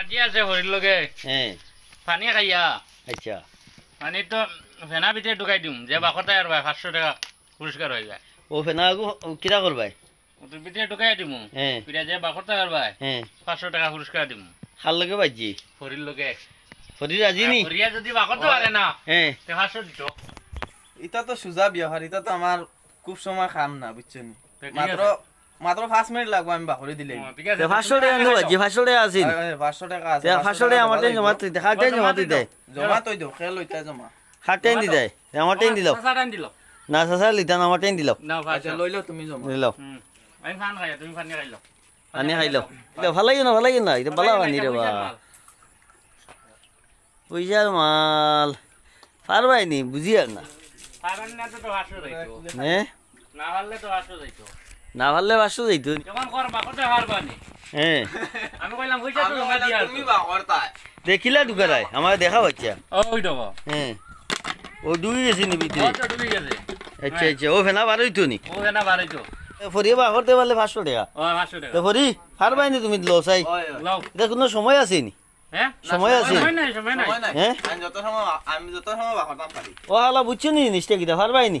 কাটি আছে হরির লগে পানি খাইয়া আচ্ছা পানি তো ফেনা ভিতরে ঢুকাই দিম যে বাকতাই আর ভাই পাঁচশো টাকা পুরস্কার হয়ে যায় ও ফেনা কিরা করবাই ওটার ভিতরে ঢুকাই দিমু হ্যাঁ যে বাকতাই আর ভাই হ্যাঁ টাকা পুরস্কার দিমু খাল লগে বাজি হরির লগে হরির আজি নি হরিয়া যদি বাকতে পারে না হ্যাঁ তে পাঁচশো দিত এটা তো সুজা বিয়া এটা তো আমার খুব সময় খাম না বুঝছেন মাত্র মাত্র 5 মিনিট লাগবে আমি বাহরি দিলে ঠিক আছে আছে 500 টাকা আছে 500 টাকা জমা তুই জমা তুই জমা তুই দে খেল লইতা জমা হাটেন দি দে আমার টাইম দিল না সাসা লিতা না আমার টাইম দিল না ভাই লই লও তুমি জমা লই লও আমি ফান খাই তুমি ফান খাই লও আনি খাই লও এটা ভালাই না ভালাই না এটা ভালো আনি রে বা পয়সার মাল পারবাই নি বুঝিয়ার না পারবাই না তো হাসো যাইতো হ্যাঁ না পারলে তো হাসো যাইতো না পারলে বাসু যাই তুই দেখিলা ঢুকালাই আমার দেখা বাচ্চা হ্যাঁ ও ডুবি গেছে নি ভিতরে আচ্ছা আচ্ছা ও ফেনা বারোই তো নি ও ফেনা বারই সময় আছে নি হ্যাঁ? সময় আছে হ্যাঁ? নি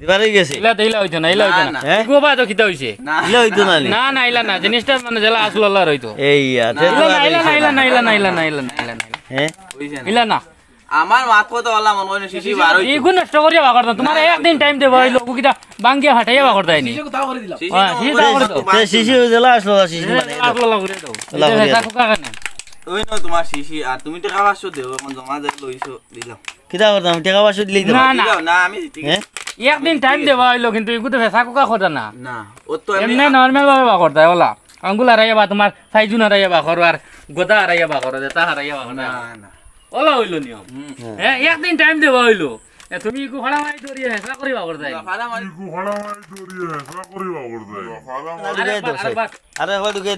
দিবারই গেছে মানে ইলা না ইলা না জেলা আসল আল্লাহ হইতো এই আছে করতাম তোমার একদিন টাইম জেলা মানে আসল না তুমি টাকা আমি একদিন টাইম দেওয়া হইলো কিন্তু এগুলো ফেসা কোকা খোঁজা না এমনি নর্মাল ভাবে বা করতে ওলা আঙ্গুল হারাইয়া বা তোমার সাইজুন হারাইয়া বা করো আর গোদা হারাইয়া বা করো জেতা হারাইয়া বা না ওলা হইলো নিয়ম হ্যাঁ একদিন টাইম দেওয়া হইলো তুমি আরে বাস আরে হলো গে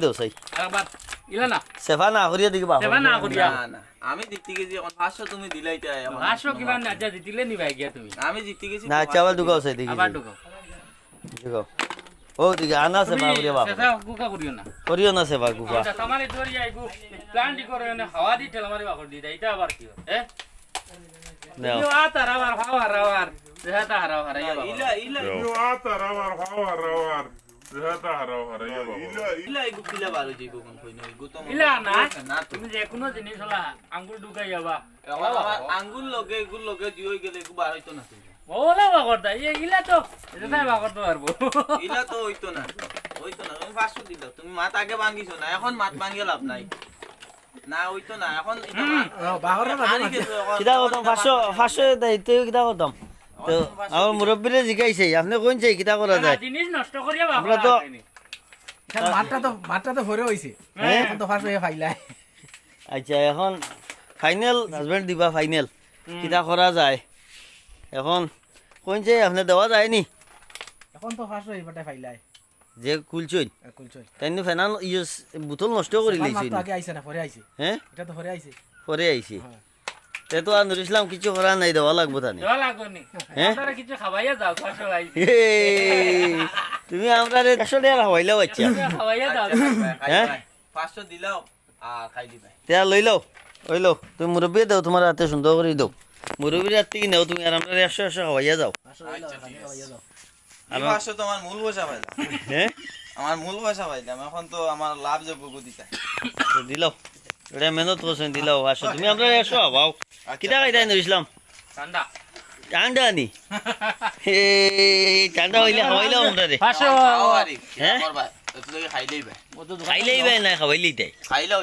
ইলা না সেফা না করিয়া দিবা সেফা না করিয়া না আমি জিতি গেছি এখন 500 তুমি দিলাই তাই 500 কিবা না যা দিলে নি ভাই গিয়া তুমি আমি জিতি গেছি না চাওয়াল দুগাও সাই দিগি আবার দুগাও দুগাও ও দিগি আনা সেফা করিয়া বাবা সেফা গুকা করিও না করিও না সেফা গুকা আচ্ছা তোমারে ধরি আই গু প্ল্যান দি করে না হাওয়া দি ঠেল মারি বাবা দি দাই এটা আবার কি এ নাও ইউ আতা রাবার হাওয়া রাবার দেহাতা হারা হারা ইলা ইলা ইউ আতা রাবার হাওয়া রাবার আঙ্গুল না ওলা বাগরদা ইয়ে ইলা তুমি মাত আগে ভাঙিছো না এখন মাত ভাঙিয়ে লাভ নাই না হইতো না এখন কিতা করতাম পাঁচশো পাঁচশো দায়িত্ব তো আমার মুরব্বীরে জিজ্ঞাইছে আপনি কোন চাই কিতা করা যায় জিনিস নষ্ট করিয়া আমরা তো মাঠটা তো মাঠটা তো ভরে হইছে হ্যাঁ, হ্যাঁ। তো ফাঁস হয়ে ফাইলাই আচ্ছা এখন ফাইনাল হাজবেন্ড দিবা ফাইনাল কিতা করা যায় এখন কোন চাই আপনি দেওয়া যায়নি নি এখন তো ফাঁস হয়ে বাটে ফাইলাই যে কুলচই কুলচই তাই নি ফেনাল ইউজ বোতল নষ্ট করে লাইছে আগে আইছে না পরে আইছে হ্যাঁ এটা তো পরে আইছে পরে আইছে হ্যাঁ তে তো আনুর কিছু করা নাই দেওয়া লাগবো তানি হ্যাঁ? কিছু খাওয়াইয়া যাও সবাই তুমি আমরা একশো টাকা খাওয়াইলেও আচ্ছা হ্যাঁ পাঁচশো দিলাও আর লই লও ওই লও তুমি মুরব্বী দাও তোমার হাতে সুন্দর করে দাও মুরব্বীর হাত থেকে নাও তুমি আর আমরা একশো একশো খাওয়াইয়া যাও পাঁচশো আচ্ছা, তোমার মূল বসা পাইলাম হ্যাঁ আমার মূল বসা পাইলাম এখন তো আমার লাভ যোগ্য দিতে দিলাও এটা মেহনত করছেন দিলাও আসো তুমি আমরা এসো আবাও কিতা খাইতাই নইছিলাম ঠান্ডা ঠান্ডা নি ঠান্ডা হইলে হইলে আমরা রে হ্যাঁ খাইলেই ভাই না খাবাইলেই তাই খাইলাও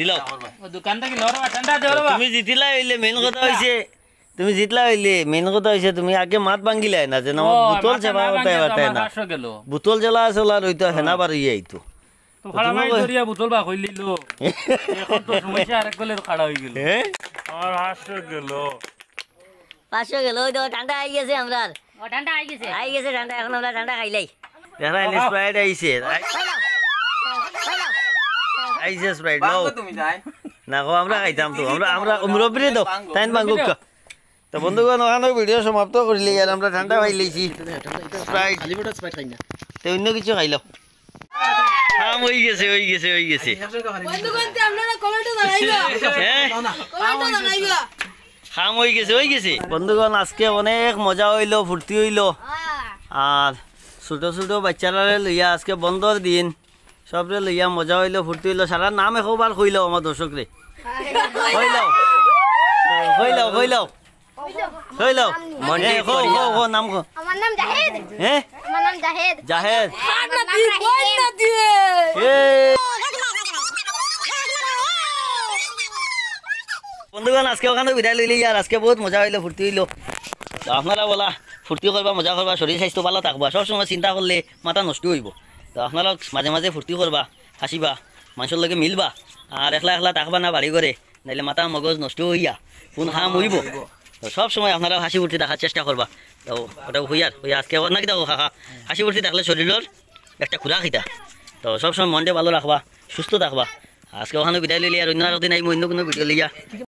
দিলাও তুমি জিতিলা হইলে মেন কথা হইছে তুমি জিতলা হইলে মেন কথা হইছে তুমি আগে মাত ভাঙ্গিলাই না যে না বুতল চাপা না বুতল জ্বালা আছে ওলা রইতো হেনা বাড়ি আইতো ঠান্ডা আমরা ঠান্ডা ঠান্ডা এখন আমরা ঠান্ডা স্প্রাইট আইছে স্প্রাইট না গো আমরা খাইতাম তো আমরা আমরা মুরব্বি দাও তাইন তো বন্ধুগণ ভিডিও সমাপ্ত করলি আর আমরা ঠান্ডা খাই লইছি স্প্রাইট খালি বড় স্প্রাইট খাই অন্য কিছু খাইলাম পাম হয়ে গেছে হয়ে গেছে হয়ে গেছে আচ্ছা, খাম হ্যাঁ? হয়ে গেছে হয়ে গেছে বন্ধুগণ আজকে অনেক মজা হইল ফুর্তি হইল আর ছোট ছোট বাচ্চারা লইয়া আজকে বন্ধর দিন সবরে লইয়া মজা হইল ফুর্তি হইল সারা নাম একবার কইল আমার দর্শক রে কইল কইল কইল লই লও মনে কো কো কো নাম কো আমার নাম জাহিদ হ্যাঁ আমার নাম জাহিদ জাহিদ কাট না দি বল না দি বন্ধুগণ আজকে ওখানে বিদায় লইলি আর আজকে বহুত মজা হইলো ফুর্তি হইলো আপনারা বলা ফুর্তি করবা মজা করবা শরীর স্বাস্থ্য ভালো থাকবা সবসময় চিন্তা করলে মাথা নষ্ট হইব তো আপনারা মাঝে মাঝে ফুর্তি করবা হাসিবা মানুষের লগে মিলবা আর একলা একলা থাকবা না বাড়ি করে নাইলে মাথা মগজ নষ্ট হইয়া কোন হাম হইব সব সময় আপনারা হাসি ফুর্তি দেখার চেষ্টা করবা তো ওটা হুইয়ার হুইয়া আজকে নাকি দেখো হা হাসি ফুর্তি দেখলে শরীরের একটা খুরা খিতা তো সবসময় মনটা ভালো রাখবা সুস্থ থাকবা আজকে ওখানে বিদায় লিয়া আর অন্য দিন আমি অন্য কোনো ভিডিও লিয়া